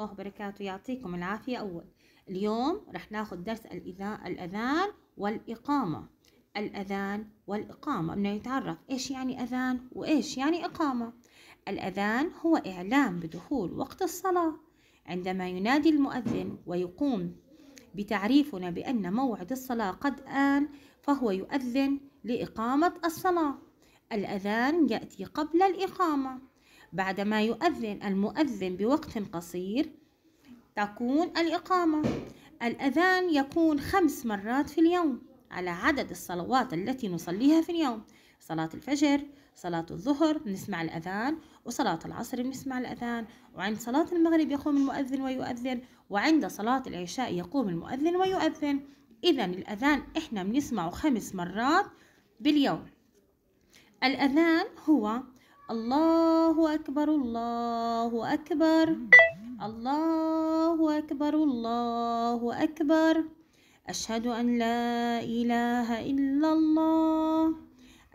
الله وبركاته يعطيكم العافية أول اليوم رح ناخد درس الأذان والإقامة الأذان والإقامة بدنا نتعرف إيش يعني أذان وإيش يعني إقامة الأذان هو إعلام بدخول وقت الصلاة عندما ينادي المؤذن ويقوم بتعريفنا بأن موعد الصلاة قد آن فهو يؤذن لإقامة الصلاة الأذان يأتي قبل الإقامة بعدما يؤذن المؤذن بوقت قصير تكون الإقامة الأذان يكون خمس مرات في اليوم على عدد الصلوات التي نصليها في اليوم صلاة الفجر صلاة الظهر بنسمع الأذان وصلاة العصر بنسمع الأذان وعند صلاة المغرب يقوم المؤذن ويؤذن وعند صلاة العشاء يقوم المؤذن ويؤذن إذا الأذان إحنا بنسمعه خمس مرات باليوم الأذان هو الله أكبر الله أكبر الله أكبر الله أكبر أشهد أن لا إله إلا الله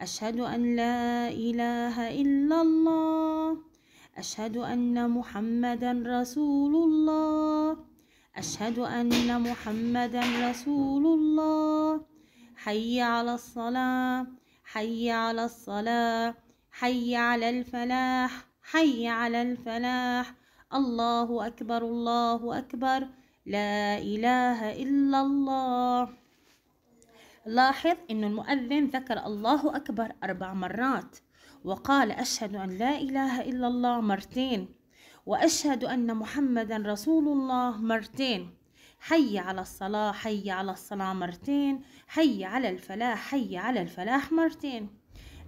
أشهد أن لا إله إلا الله أشهد أن محمدا رسول الله أشهد أن محمدا رسول الله حي على الصلاة حي على الصلاة حي على الفلاح حي على الفلاح الله أكبر الله أكبر لا إله إلا الله لاحظ أن المؤذن ذكر الله أكبر أربع مرات وقال أشهد أن لا إله إلا الله مرتين وأشهد أن محمدا رسول الله مرتين حي على الصلاة حي على الصلاة مرتين حي على الفلاح حي على الفلاح مرتين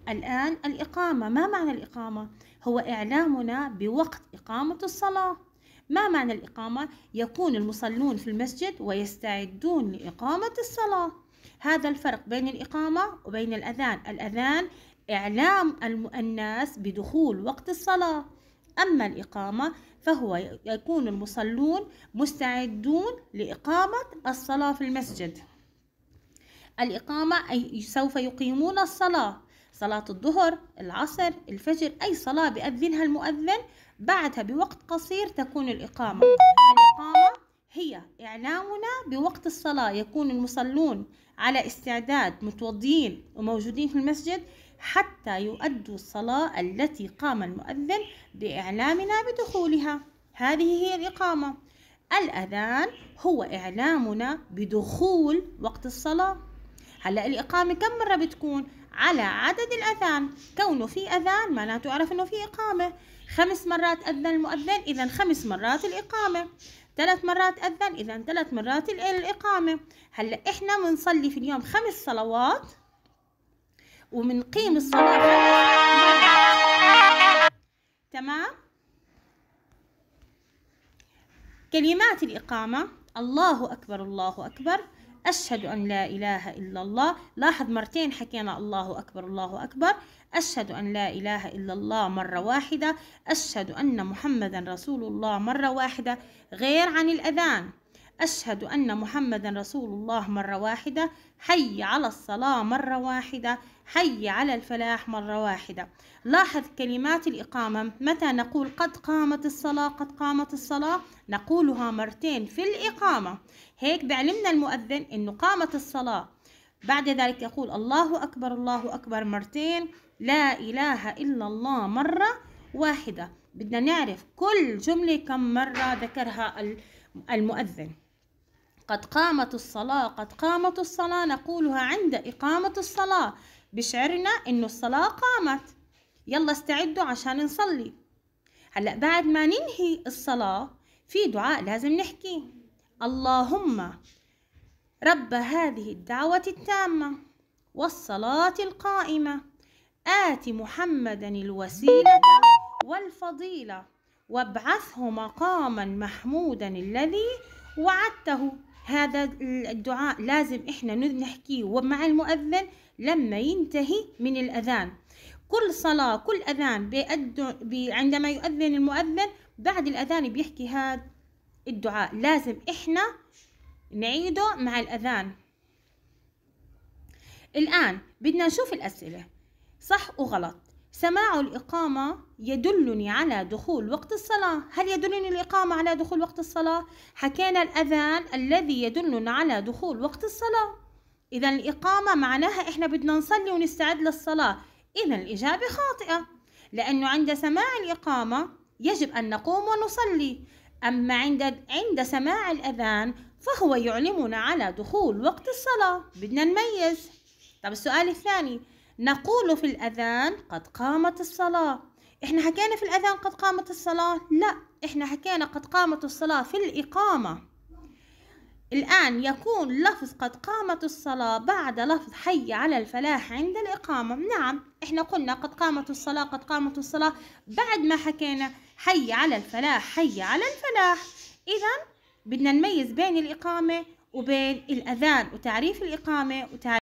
الآن الإقامة ما معنى الإقامة؟ هو إعلامنا بوقت إقامة الصلاة ما معنى الإقامة؟ يكون المصلون في المسجد ويستعدون لإقامة الصلاة هذا الفرق بين الإقامة وبين الأذان الأذان إعلام الناس بدخول وقت الصلاة أما الإقامة فهو يكون المصلون مستعدون لإقامة الصلاة في المسجد الإقامة أي سوف يقيمون الصلاة صلاة الظهر العصر الفجر أي صلاة بأذنها المؤذن بعدها بوقت قصير تكون الإقامة الإقامة هي إعلامنا بوقت الصلاة يكون المصلون على استعداد متوضيين وموجودين في المسجد حتى يؤدوا الصلاة التي قام المؤذن بإعلامنا بدخولها هذه هي الإقامة الأذان هو إعلامنا بدخول وقت الصلاة هلا الإقامة كم مرة بتكون؟ على عدد الأذان كونه في أذان معناته أعرف أنه في إقامة خمس مرات أذن المؤذن إذا خمس مرات الإقامة ثلاث مرات أذن إذا ثلاث مرات الإقامة هلأ إحنا بنصلي في اليوم خمس صلوات وبنقيم الصلاة خمس تمام كلمات الإقامة الله أكبر الله أكبر أشهد أن لا إله إلا الله لاحظ مرتين حكينا الله أكبر الله أكبر أشهد أن لا إله إلا الله مرة واحدة أشهد أن محمدا رسول الله مرة واحدة غير عن الأذان أشهد أن محمدا رسول الله مرة واحدة حي على الصلاة مرة واحدة حي على الفلاح مرة واحدة لاحظ كلمات الإقامة متى نقول قد قامت الصلاة قد قامت الصلاة نقولها مرتين في الإقامة هيك بعلمنا المؤذن أنه قامت الصلاة بعد ذلك يقول الله أكبر الله أكبر مرتين لا إله إلا الله مرة واحدة بدنا نعرف كل جملة كم مرة ذكرها المؤذن قد قامت الصلاة قد قامت الصلاة نقولها عند إقامة الصلاة بشعرنا إنه الصلاة قامت يلا استعدوا عشان نصلي هلأ بعد ما ننهي الصلاة في دعاء لازم نحكيه اللهم رب هذه الدعوة التامة والصلاة القائمة آت محمدا الوسيلة والفضيلة وابعثه مقاما محمودا الذي وعدته هذا الدعاء لازم إحنا نحكيه ومع المؤذن لما ينتهي من الأذان كل صلاة كل أذان بيأدو بي عندما يؤذن المؤذن بعد الأذان بيحكي هذا الدعاء لازم إحنا نعيده مع الأذان الآن بدنا نشوف الأسئلة صح وغلط سماع الإقامة يدلني على دخول وقت الصلاة هل يدلني الإقامة على دخول وقت الصلاة؟ حكينا الأذان الذي يدلنا على دخول وقت الصلاة إذا الإقامة معناها إحنا بدنا نصلي ونستعد للصلاة إذا الإجابة خاطئة لأنه عند سماع الإقامة يجب أن نقوم ونصلي أما عند عند سماع الأذان فهو يعلمنا على دخول وقت الصلاة بدنا نميز طب السؤال الثاني نقول في الأذان قد قامت الصلاة إحنا حكينا في الأذان قد قامت الصلاة لا إحنا حكينا قد قامت الصلاة في الإقامة الآن يكون لفظ قد قامت الصلاة بعد لفظ حي على الفلاح عند الإقامة نعم إحنا قلنا قد قامت الصلاة قد قامت الصلاة بعد ما حكينا حي على الفلاح حي على الفلاح إذا بدنا نميز بين الإقامة وبين الأذان وتعريف الإقامة وتعريف